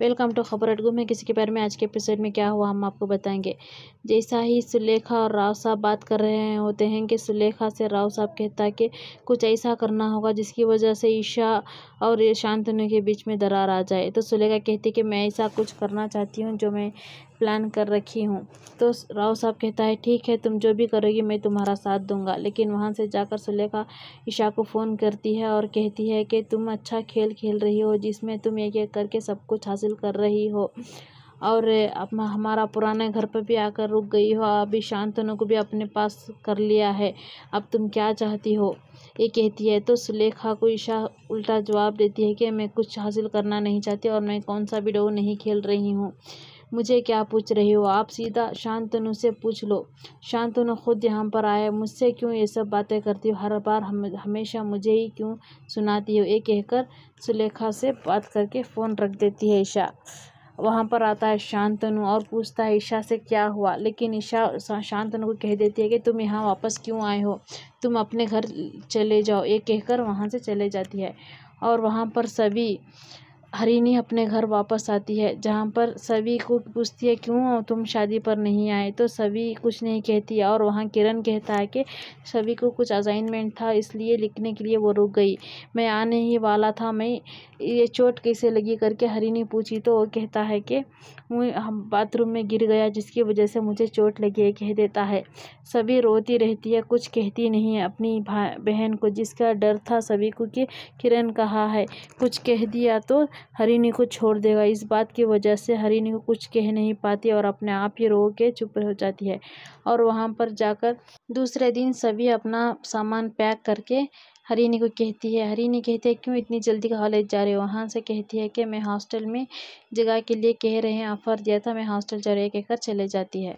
welcome to खबर अटगू में किसी के बारे में आज के एपिसोड में क्या हुआ हम आपको बताएंगे जैसा ही सुलेखा और राव साहब बात कर रहे होते हैं कि सुलेखा से राव साहब कहता है कि कुछ ऐसा करना होगा जिसकी वजह से ईशा और शांतनु के बीच में दरार आ जाए तो सुलेखा कहती कि मैं ऐसा कुछ करना चाहती हूँ जो मैं प्लान कर रखी हूँ तो राव साहब कहता है ठीक है तुम जो भी करोगी मैं तुम्हारा साथ दूंगा लेकिन वहाँ से जाकर सुलेखा ईशा को फ़ोन करती है और कहती है कि तुम अच्छा खेल खेल रही हो जिसमें तुम एक एक करके सब कुछ हासिल कर रही हो और अब हमारा पुराने घर पर भी आकर रुक गई हो अभी शांतनु को भी अपने पास कर लिया है अब तुम क्या चाहती हो ये कहती है तो सुलेखा को ईशा उल्टा जवाब देती है कि मैं कुछ हासिल करना नहीं चाहती और मैं कौन सा भी डो नहीं खेल रही हूँ मुझे क्या पूछ रहे हो आप सीधा शांतनु से पूछ लो शांतनु खुद यहाँ पर आए मुझसे क्यों ये सब बातें करती हो हर बार हम हमेशा मुझे ही क्यों सुनाती हो ये कहकर सुलेखा से बात करके फ़ोन रख देती है ईशा वहाँ पर आता है शांतनु और पूछता है ईशा से क्या हुआ लेकिन ईशा शांतनु को कह देती है कि तुम यहाँ वापस क्यों आए हो तुम अपने घर चले जाओ ये कहकर वहाँ से चले जाती है और वहाँ पर सभी हरिनी अपने घर वापस आती है जहाँ पर सभी को पूछती है क्यों तुम शादी पर नहीं आए तो सभी कुछ नहीं कहती और वहाँ किरण कहता है कि सभी को कुछ असाइनमेंट था इसलिए लिखने के लिए वो रुक गई मैं आने ही वाला था मैं ये चोट कैसे लगी करके हरिनी पूछी तो वो कहता है कि हम बाथरूम में गिर गया जिसकी वजह से मुझे चोट लगी है कह देता है सभी रोती रहती है कुछ कहती नहीं है अपनी बहन को जिसका डर था सभी को कि किरण कहा है कुछ कह दिया तो हरिनी को छोड़ देगा इस बात की वजह से हरिनी को कुछ कह नहीं पाती और अपने आप ही रो के चुप हो जाती है और वहाँ पर जाकर दूसरे दिन सभी अपना सामान पैक करके हरिनी को कहती है हरिनी कहती है क्यों इतनी जल्दी कॉलेज जा रहे हो वहाँ से कहती है कि मैं हॉस्टल में जगह के लिए कह रहे हैं ऑफ़र दिया था मैं हॉस्टल जा रही कहकर चले जाती है